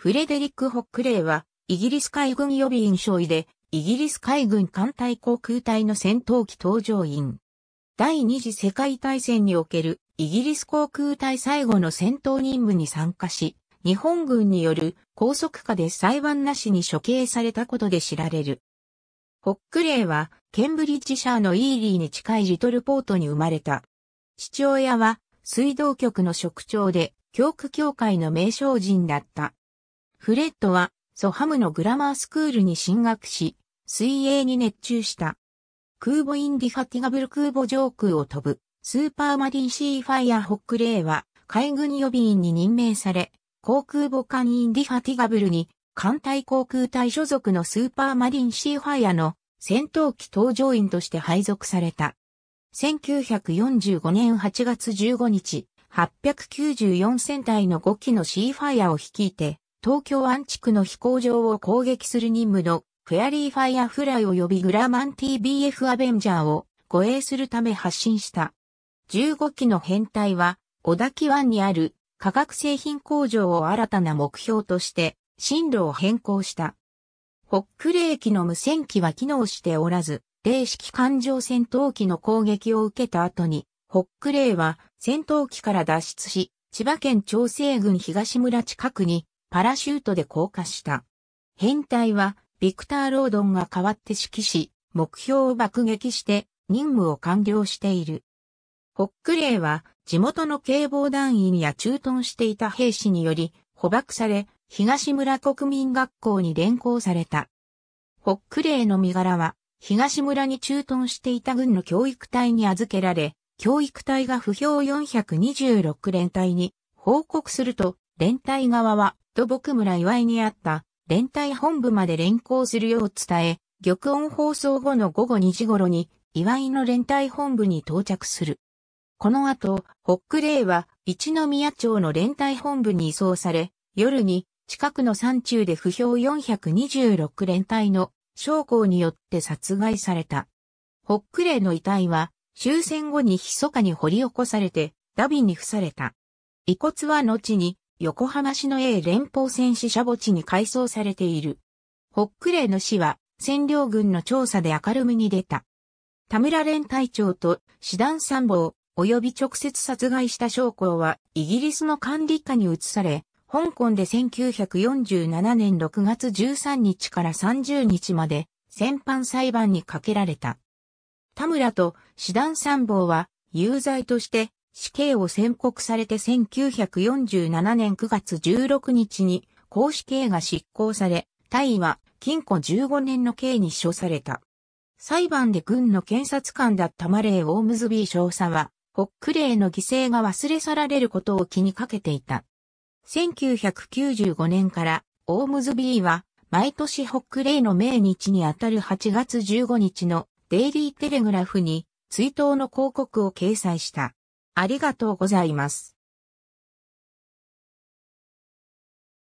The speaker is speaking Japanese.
フレデリック・ホックレイは、イギリス海軍予備員将尉で、イギリス海軍艦隊航空隊の戦闘機搭乗員。第二次世界大戦におけるイギリス航空隊最後の戦闘任務に参加し、日本軍による拘束下で裁判なしに処刑されたことで知られる。ホックレイは、ケンブリッジシャーのイーリーに近いリトルポートに生まれた。父親は、水道局の職長で、教区協会の名称人だった。フレッドは、ソハムのグラマースクールに進学し、水泳に熱中した。空母インディファティガブル空母上空を飛ぶ、スーパーマリンシーファイアホックレーは、海軍予備員に任命され、航空母艦インディファティガブルに、艦隊航空隊所属のスーパーマリンシーファイアの戦闘機搭乗員として配属された。1945年8月15日、894戦隊の5機のシーファイアを率いて、東京湾地区の飛行場を攻撃する任務のフェアリーファイアフライ及びグラマン TBF アベンジャーを護衛するため発進した。15機の編隊は、小滝湾にある化学製品工場を新たな目標として進路を変更した。ホックレー機の無線機は機能しておらず、零式艦上戦闘機の攻撃を受けた後に、ホックレーは戦闘機から脱出し、千葉県長生郡東村近くにパラシュートで降下した。編隊は、ビクター・ロードンが代わって指揮し、目標を爆撃して任務を完了している。ホックレーは地元の警防団員や駐屯していた兵士により捕獲され、東村国民学校に連行された。ホックレーの身柄は東村に駐屯していた軍の教育隊に預けられ、教育隊が不評426連隊に報告すると、連隊側はと、僕村岩井にあった連帯本部まで連行するよう伝え、玉音放送後の午後2時頃に岩井の連帯本部に到着する。この後、ホックレイは一宮町の連帯本部に移送され、夜に近くの山中で不評426連隊の将校によって殺害された。ホックレイの遺体は終戦後に密かに掘り起こされてダビに付された。遺骨は後に横浜市の A 連邦戦死者墓地に改装されている。ホックレーの死は、占領軍の調査で明るみに出た。田村連隊長と師団参謀、及び直接殺害した将校は、イギリスの管理下に移され、香港で1947年6月13日から30日まで、戦犯裁判にかけられた。田村と師団参謀は、有罪として死刑を宣告されて1947年9月16日に公死刑が執行され、大尉は禁錮15年の刑に処された。裁判で軍の検察官だったマレー・オームズビー少佐は、ホックレーの犠牲が忘れ去られることを気にかけていた。1995年からオームズビーは毎年ホックレーの命日にあたる8月15日のデイリーテレグラフに追悼の広告を掲載した。ありがとうございます。